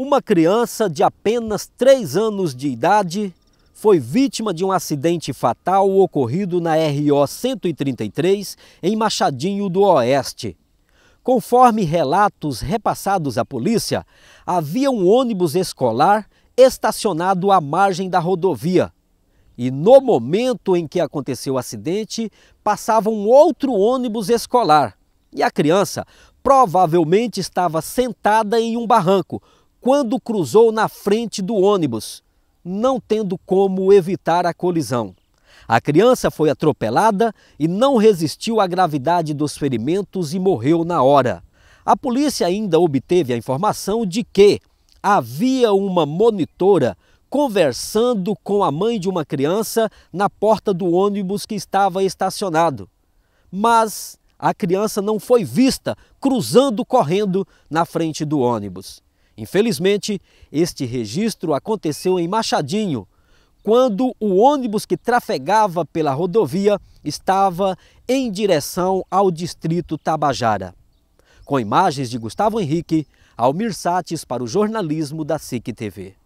Uma criança de apenas 3 anos de idade foi vítima de um acidente fatal ocorrido na RO 133 em Machadinho do Oeste. Conforme relatos repassados à polícia, havia um ônibus escolar estacionado à margem da rodovia. E no momento em que aconteceu o acidente, passava um outro ônibus escolar. E a criança provavelmente estava sentada em um barranco, quando cruzou na frente do ônibus, não tendo como evitar a colisão. A criança foi atropelada e não resistiu à gravidade dos ferimentos e morreu na hora. A polícia ainda obteve a informação de que havia uma monitora conversando com a mãe de uma criança na porta do ônibus que estava estacionado. Mas a criança não foi vista cruzando correndo na frente do ônibus. Infelizmente, este registro aconteceu em Machadinho, quando o ônibus que trafegava pela rodovia estava em direção ao distrito Tabajara. Com imagens de Gustavo Henrique, Almir Sates para o jornalismo da SIC TV.